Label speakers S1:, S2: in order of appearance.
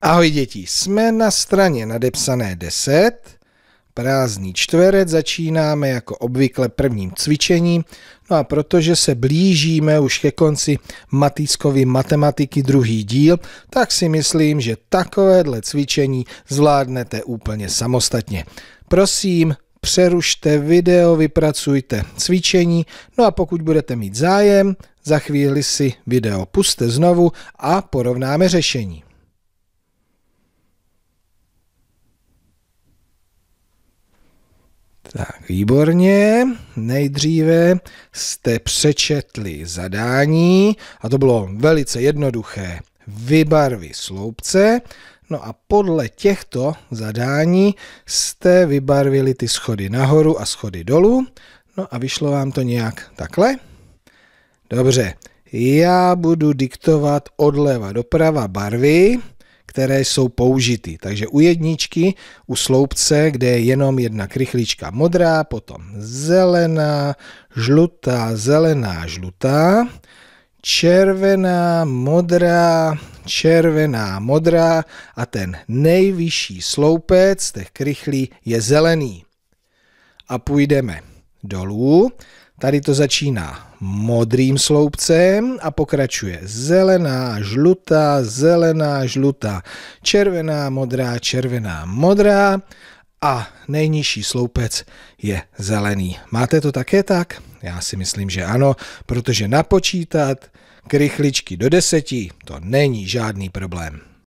S1: Ahoj děti, jsme na straně nadepsané 10. Prázdný čtverec začínáme jako obvykle prvním cvičením. No a protože se blížíme už ke konci Matýskovy matematiky druhý díl, tak si myslím, že takovéhle cvičení zvládnete úplně samostatně. Prosím, přerušte video, vypracujte cvičení, no a pokud budete mít zájem, za chvíli si video puste znovu a porovnáme řešení. Tak, výborně. Nejdříve jste přečetli zadání a to bylo velice jednoduché. Vybarvy sloupce. No a podle těchto zadání jste vybarvili ty schody nahoru a schody dolů. No a vyšlo vám to nějak takhle. Dobře, já budu diktovat odleva doprava barvy které jsou použity. Takže u jedničky, u sloupce, kde je jenom jedna krychlička modrá, potom zelená, žlutá, zelená, žlutá, červená, modrá, červená, modrá a ten nejvyšší sloupec těch krychlí je zelený. A půjdeme dolů. Tady to začíná modrým sloupcem a pokračuje zelená, žlutá, zelená, žlutá, červená, modrá, červená, modrá a nejnižší sloupec je zelený. Máte to také tak? Já si myslím, že ano, protože napočítat krychličky do deseti, to není žádný problém.